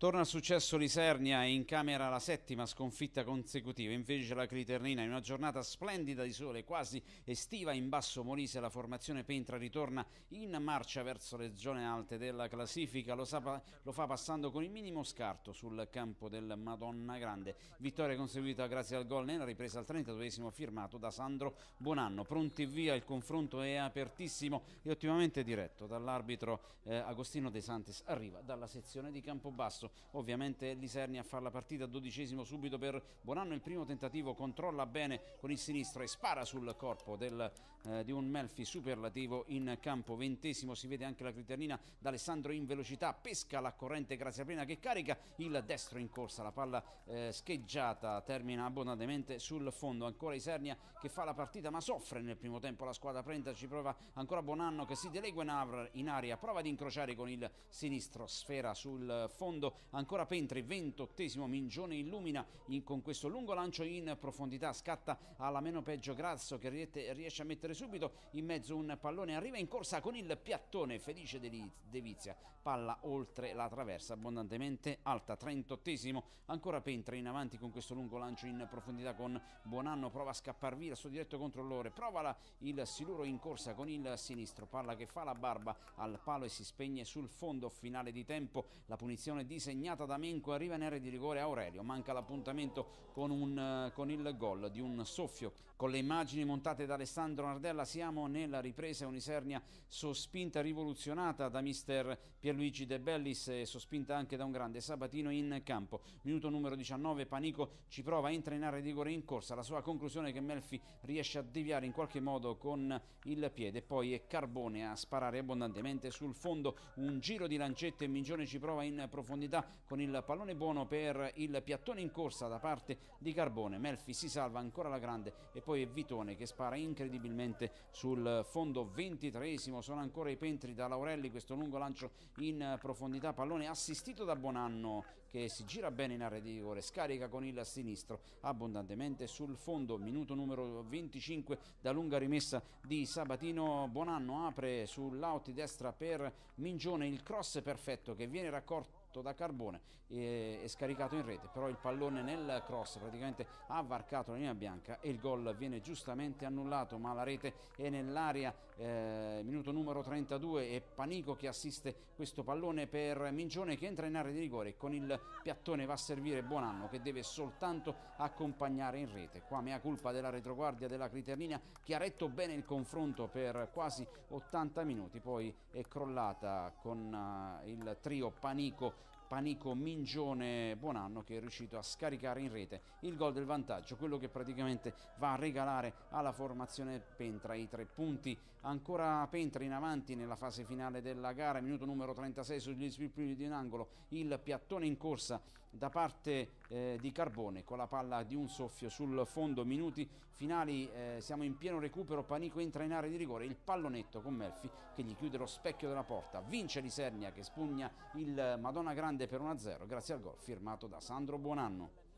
Torna al successo l'Isernia e in camera la settima sconfitta consecutiva. Invece la Criternina in una giornata splendida di sole quasi estiva in basso Molise la formazione Pentra ritorna in marcia verso le zone alte della classifica. Lo, sa, lo fa passando con il minimo scarto sul campo del Madonna Grande. Vittoria conseguita grazie al gol nella ripresa al 32 firmato da Sandro Buonanno. Pronti via il confronto è apertissimo e ottimamente diretto dall'arbitro eh, Agostino De Santis. Arriva dalla sezione di Campobasso. Ovviamente Liserni a fare la partita, dodicesimo subito per Buonanno il primo tentativo controlla bene con il sinistro e spara sul corpo del, eh, di un Melfi superlativo in campo. Ventesimo si vede anche la criternina d'Alessandro in velocità, pesca la corrente Prina che carica il destro in corsa, la palla eh, scheggiata termina abbondantemente sul fondo. Ancora Isernia che fa la partita ma soffre nel primo tempo, la squadra prenda ci prova ancora Buonanno che si delegua in, in aria, prova ad incrociare con il sinistro, sfera sul fondo ancora Pentri, ventottesimo, Mingione illumina in, con questo lungo lancio in profondità, scatta alla meno peggio Grasso che riesce a mettere subito in mezzo un pallone, arriva in corsa con il piattone, Felice De Vizia, palla oltre la traversa, abbondantemente alta, trentottesimo, ancora Pentri in avanti con questo lungo lancio in profondità con Buonanno, prova a scappar via il suo diretto controllore, provala il Siluro in corsa con il sinistro, palla che fa la barba al palo e si spegne sul fondo, finale di tempo, la punizione di segnata da Menco arriva in area di rigore Aurelio, manca l'appuntamento con, un, eh, con il gol di un soffio. Con le immagini montate da Alessandro Nardella siamo nella ripresa Unisernia sospinta, rivoluzionata da mister Pierluigi De Bellis e sospinta anche da un grande Sabatino in campo. Minuto numero 19, Panico ci prova, entra in area di rigore in corsa, la sua conclusione che Melfi riesce a deviare in qualche modo con il piede, poi è Carbone a sparare abbondantemente sul fondo, un giro di lancette e Mingione ci prova in profondità con il pallone buono per il piattone in corsa da parte di Carbone. Melfi si salva ancora la grande e poi è Vitone che spara incredibilmente sul fondo ventitreesimo. Sono ancora i pentri da Laurelli, questo lungo lancio in profondità, pallone assistito da Bonanno che si gira bene in area di rigore, scarica con il sinistro abbondantemente sul fondo, minuto numero 25 da lunga rimessa di Sabatino. Bonanno apre sull'out destra per Mingione, il cross perfetto che viene raccolto fatto da carbone e, e scaricato in rete, però il pallone nel cross praticamente ha varcato la linea bianca e il gol viene giustamente annullato, ma la rete è nell'area, eh, minuto numero 32 e Panico che assiste questo pallone per Mingione che entra in area di rigore con il piattone va a servire Buonanno che deve soltanto accompagnare in rete. Qua mea colpa della retroguardia della Criternina che ha retto bene il confronto per quasi 80 minuti, poi è crollata con uh, il trio Panico Panico Mingione Buonanno che è riuscito a scaricare in rete il gol del vantaggio, quello che praticamente va a regalare alla formazione Pentra i tre punti. Ancora Pentra in avanti nella fase finale della gara, minuto numero 36 sugli sviluppi di un angolo, il piattone in corsa da parte eh, di Carbone con la palla di un soffio sul fondo, minuti finali, eh, siamo in pieno recupero, Panico entra in area di rigore, il pallonetto con Melfi che gli chiude lo specchio della porta, vince Lisernia che spugna il Madonna Grande grande per 1-0 grazie al gol firmato da Sandro Buonanno.